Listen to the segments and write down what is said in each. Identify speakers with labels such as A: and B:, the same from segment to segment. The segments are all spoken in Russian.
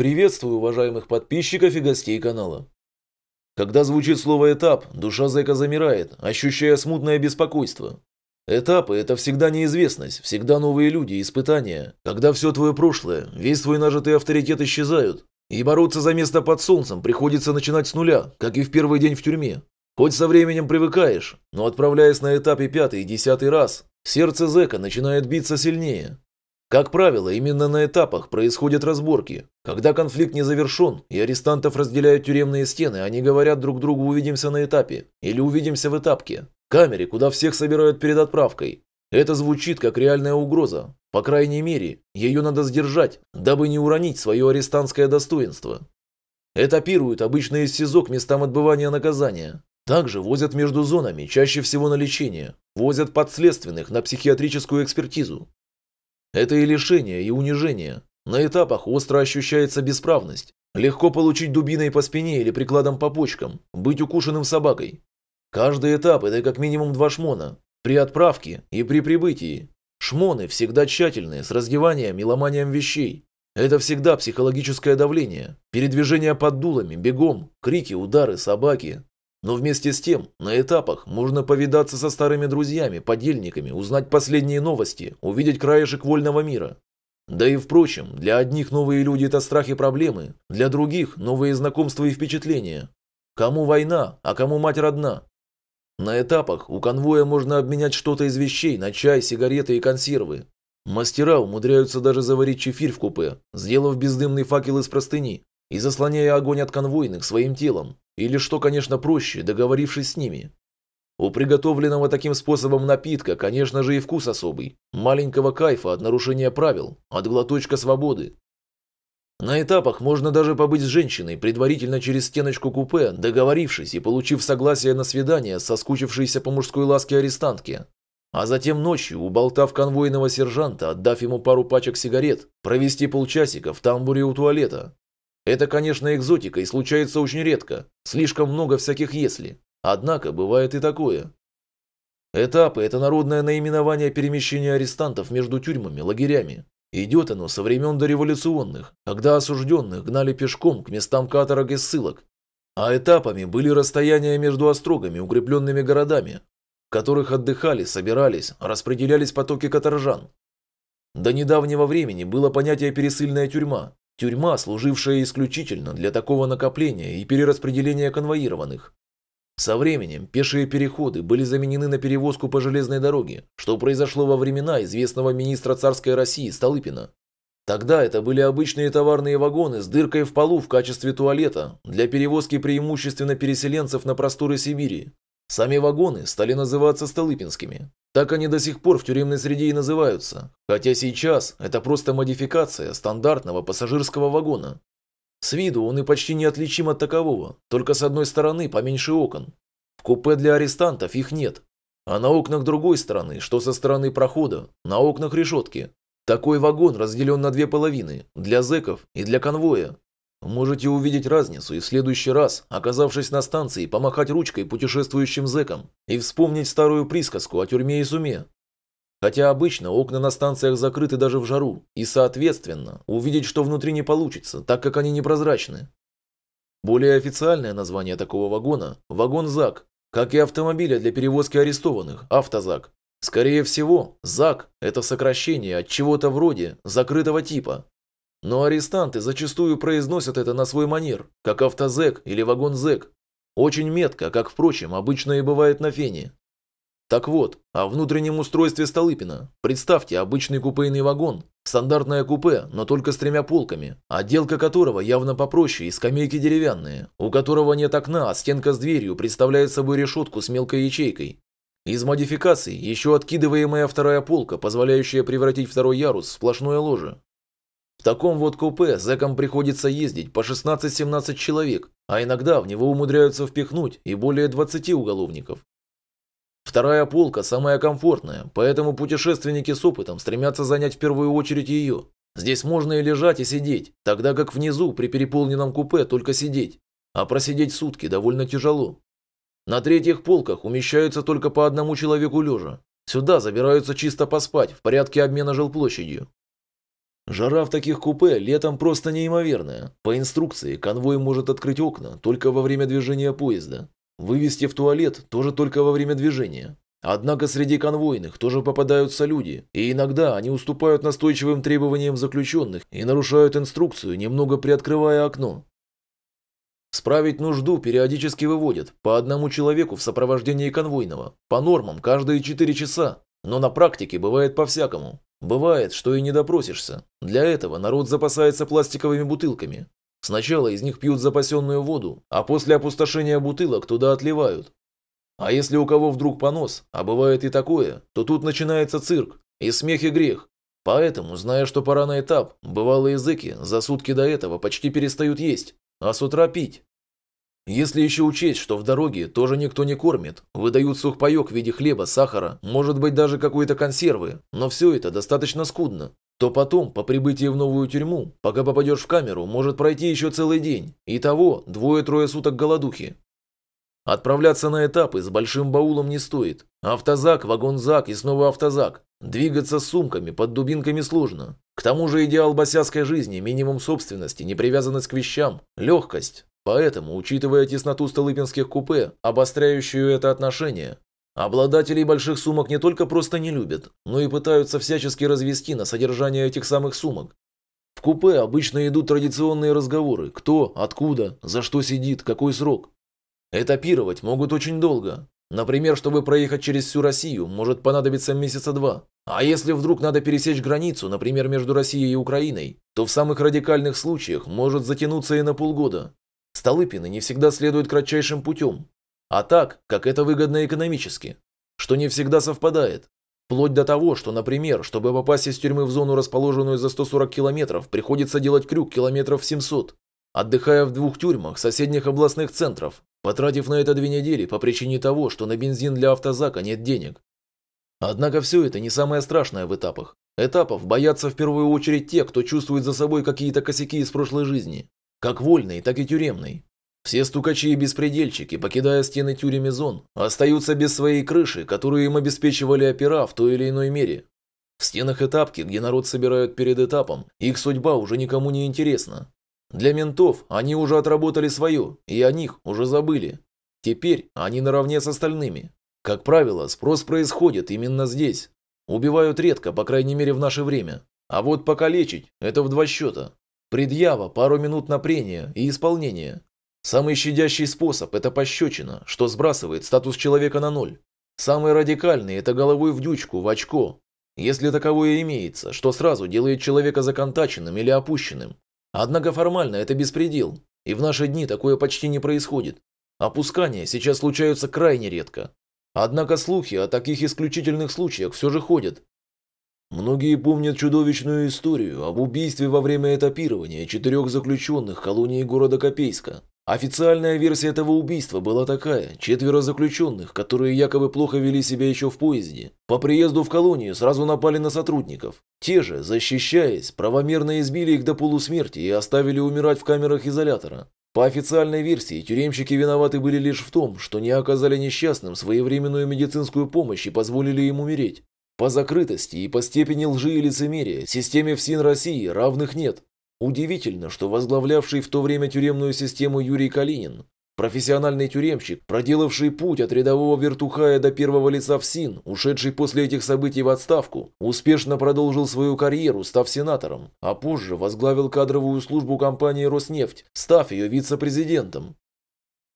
A: Приветствую уважаемых подписчиков и гостей канала. Когда звучит слово «этап», душа зэка замирает, ощущая смутное беспокойство. Этапы – это всегда неизвестность, всегда новые люди, испытания. Когда все твое прошлое, весь твой нажитый авторитет исчезают, и бороться за место под солнцем приходится начинать с нуля, как и в первый день в тюрьме. Хоть со временем привыкаешь, но отправляясь на этапе пятый и десятый раз, сердце зэка начинает биться сильнее. Как правило, именно на этапах происходят разборки. Когда конфликт не завершен и арестантов разделяют тюремные стены, они говорят друг другу «увидимся на этапе» или «увидимся в этапке», камере, куда всех собирают перед отправкой. Это звучит как реальная угроза. По крайней мере, ее надо сдержать, дабы не уронить свое арестантское достоинство. Этапируют обычно из СИЗО к местам отбывания наказания. Также возят между зонами, чаще всего на лечение. Возят подследственных на психиатрическую экспертизу. Это и лишение, и унижение. На этапах остро ощущается бесправность. Легко получить дубиной по спине или прикладом по почкам, быть укушенным собакой. Каждый этап – это как минимум два шмона. При отправке и при прибытии. Шмоны всегда тщательные с раздеванием и ломанием вещей. Это всегда психологическое давление, передвижение под дулами, бегом, крики, удары, собаки, но вместе с тем, на этапах можно повидаться со старыми друзьями, подельниками, узнать последние новости, увидеть краешек вольного мира. Да и впрочем, для одних новые люди – это страх и проблемы, для других – новые знакомства и впечатления. Кому война, а кому мать родна? На этапах у конвоя можно обменять что-то из вещей на чай, сигареты и консервы. Мастера умудряются даже заварить чефирь в купе, сделав бездымный факел из простыни и заслоняя огонь от конвойных своим телом, или, что, конечно, проще, договорившись с ними. У приготовленного таким способом напитка, конечно же, и вкус особый, маленького кайфа от нарушения правил, от глоточка свободы. На этапах можно даже побыть с женщиной, предварительно через стеночку купе, договорившись и получив согласие на свидание с соскучившейся по мужской ласке арестантки, а затем ночью, уболтав конвойного сержанта, отдав ему пару пачек сигарет, провести полчасика в тамбуре у туалета, это, конечно, экзотика и случается очень редко. Слишком много всяких «если». Однако бывает и такое. Этапы – это народное наименование перемещения арестантов между тюрьмами, лагерями. Идет оно со времен дореволюционных, когда осужденных гнали пешком к местам каторг и ссылок. А этапами были расстояния между острогами, укрепленными городами, в которых отдыхали, собирались, распределялись потоки каторжан. До недавнего времени было понятие «пересыльная тюрьма», Тюрьма, служившая исключительно для такого накопления и перераспределения конвоированных. Со временем пешие переходы были заменены на перевозку по железной дороге, что произошло во времена известного министра царской России Столыпина. Тогда это были обычные товарные вагоны с дыркой в полу в качестве туалета для перевозки преимущественно переселенцев на просторы Сибири, Сами вагоны стали называться Столыпинскими. Так они до сих пор в тюремной среде и называются, хотя сейчас это просто модификация стандартного пассажирского вагона. С виду он и почти неотличим от такового, только с одной стороны поменьше окон. В купе для арестантов их нет, а на окнах другой стороны, что со стороны прохода, на окнах решетки. Такой вагон разделен на две половины, для зэков и для конвоя. Можете увидеть разницу и в следующий раз, оказавшись на станции, помахать ручкой путешествующим зэкам и вспомнить старую присказку о тюрьме и суме. Хотя обычно окна на станциях закрыты даже в жару, и, соответственно, увидеть, что внутри не получится, так как они непрозрачны. Более официальное название такого вагона – вагон-зак, как и автомобиля для перевозки арестованных – автозак. Скорее всего, зак – это сокращение от чего-то вроде закрытого типа, но арестанты зачастую произносят это на свой манер, как автозэк или вагонзэк. Очень метко, как, впрочем, обычно и бывает на фене. Так вот, о внутреннем устройстве Столыпина. Представьте обычный купейный вагон, стандартное купе, но только с тремя полками, отделка которого явно попроще и скамейки деревянные, у которого нет окна, а стенка с дверью представляет собой решетку с мелкой ячейкой. Из модификаций еще откидываемая вторая полка, позволяющая превратить второй ярус в сплошное ложе. В таком вот купе зэкам приходится ездить по 16-17 человек, а иногда в него умудряются впихнуть и более 20 уголовников. Вторая полка самая комфортная, поэтому путешественники с опытом стремятся занять в первую очередь ее. Здесь можно и лежать, и сидеть, тогда как внизу при переполненном купе только сидеть. А просидеть сутки довольно тяжело. На третьих полках умещаются только по одному человеку лежа. Сюда забираются чисто поспать, в порядке обмена жилплощадью. Жара в таких купе летом просто неимоверная. По инструкции, конвой может открыть окна только во время движения поезда. Вывести в туалет тоже только во время движения. Однако среди конвойных тоже попадаются люди, и иногда они уступают настойчивым требованиям заключенных и нарушают инструкцию, немного приоткрывая окно. Справить нужду периодически выводят по одному человеку в сопровождении конвойного, по нормам каждые 4 часа, но на практике бывает по-всякому. Бывает, что и не допросишься. Для этого народ запасается пластиковыми бутылками. Сначала из них пьют запасенную воду, а после опустошения бутылок туда отливают. А если у кого вдруг понос, а бывает и такое, то тут начинается цирк, и смех и грех. Поэтому, зная, что пора на этап, бывалые языки за сутки до этого почти перестают есть, а с утра пить. Если еще учесть, что в дороге тоже никто не кормит, выдают сухпайок в виде хлеба, сахара, может быть даже какой-то консервы, но все это достаточно скудно, то потом, по прибытии в новую тюрьму, пока попадешь в камеру, может пройти еще целый день, и того двое-трое суток голодухи. Отправляться на этапы с большим баулом не стоит. Автозак, вагонзак и снова автозак. Двигаться с сумками, под дубинками сложно. К тому же идеал босяской жизни, минимум собственности, непривязанность к вещам, легкость. Поэтому, учитывая тесноту столыпинских купе, обостряющую это отношение, обладателей больших сумок не только просто не любят, но и пытаются всячески развести на содержание этих самых сумок. В купе обычно идут традиционные разговоры – кто, откуда, за что сидит, какой срок. Этапировать могут очень долго. Например, чтобы проехать через всю Россию, может понадобиться месяца два. А если вдруг надо пересечь границу, например, между Россией и Украиной, то в самых радикальных случаях может затянуться и на полгода. Столыпины не всегда следуют кратчайшим путем, а так, как это выгодно экономически, что не всегда совпадает. Вплоть до того, что, например, чтобы попасть из тюрьмы в зону, расположенную за 140 километров, приходится делать крюк километров 700, отдыхая в двух тюрьмах соседних областных центров, потратив на это две недели по причине того, что на бензин для автозака нет денег. Однако все это не самое страшное в этапах. Этапов боятся в первую очередь те, кто чувствует за собой какие-то косяки из прошлой жизни как вольный, так и тюремный. Все стукачи и беспредельщики, покидая стены тюрем и зон, остаются без своей крыши, которую им обеспечивали опера в той или иной мере. В стенах этапки, где народ собирают перед этапом, их судьба уже никому не интересна. Для ментов они уже отработали свое, и о них уже забыли. Теперь они наравне с остальными. Как правило, спрос происходит именно здесь. Убивают редко, по крайней мере в наше время. А вот покалечить – это в два счета. Предъява, пару минут на и исполнение. Самый щадящий способ – это пощечина, что сбрасывает статус человека на ноль. Самый радикальный – это головой в дючку, в очко. Если таковое имеется, что сразу делает человека законтаченным или опущенным. Однако формально это беспредел, и в наши дни такое почти не происходит. Опускания сейчас случаются крайне редко. Однако слухи о таких исключительных случаях все же ходят, Многие помнят чудовищную историю об убийстве во время этапирования четырех заключенных колонии города Копейска. Официальная версия этого убийства была такая – четверо заключенных, которые якобы плохо вели себя еще в поезде. По приезду в колонию сразу напали на сотрудников. Те же, защищаясь, правомерно избили их до полусмерти и оставили умирать в камерах изолятора. По официальной версии, тюремщики виноваты были лишь в том, что не оказали несчастным своевременную медицинскую помощь и позволили им умереть. По закрытости и по степени лжи и лицемерия системе ФСИН России равных нет. Удивительно, что возглавлявший в то время тюремную систему Юрий Калинин, профессиональный тюремщик, проделавший путь от рядового вертухая до первого лица в СИН, ушедший после этих событий в отставку, успешно продолжил свою карьеру, став сенатором, а позже возглавил кадровую службу компании «Роснефть», став ее вице-президентом.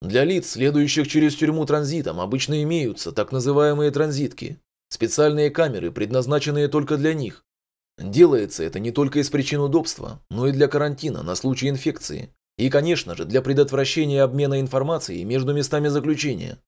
A: Для лиц, следующих через тюрьму транзитом, обычно имеются так называемые транзитки. Специальные камеры, предназначенные только для них. Делается это не только из причин удобства, но и для карантина на случай инфекции. И, конечно же, для предотвращения обмена информацией между местами заключения.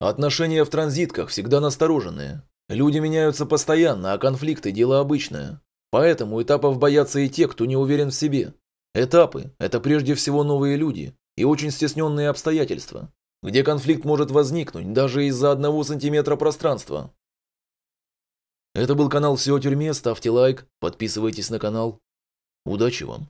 A: Отношения в транзитках всегда настороженные. Люди меняются постоянно, а конфликты – дело обычное. Поэтому этапов боятся и те, кто не уверен в себе. Этапы – это прежде всего новые люди и очень стесненные обстоятельства, где конфликт может возникнуть даже из-за одного сантиметра пространства. Это был канал «Все тюрьме», ставьте лайк, подписывайтесь на канал. Удачи вам!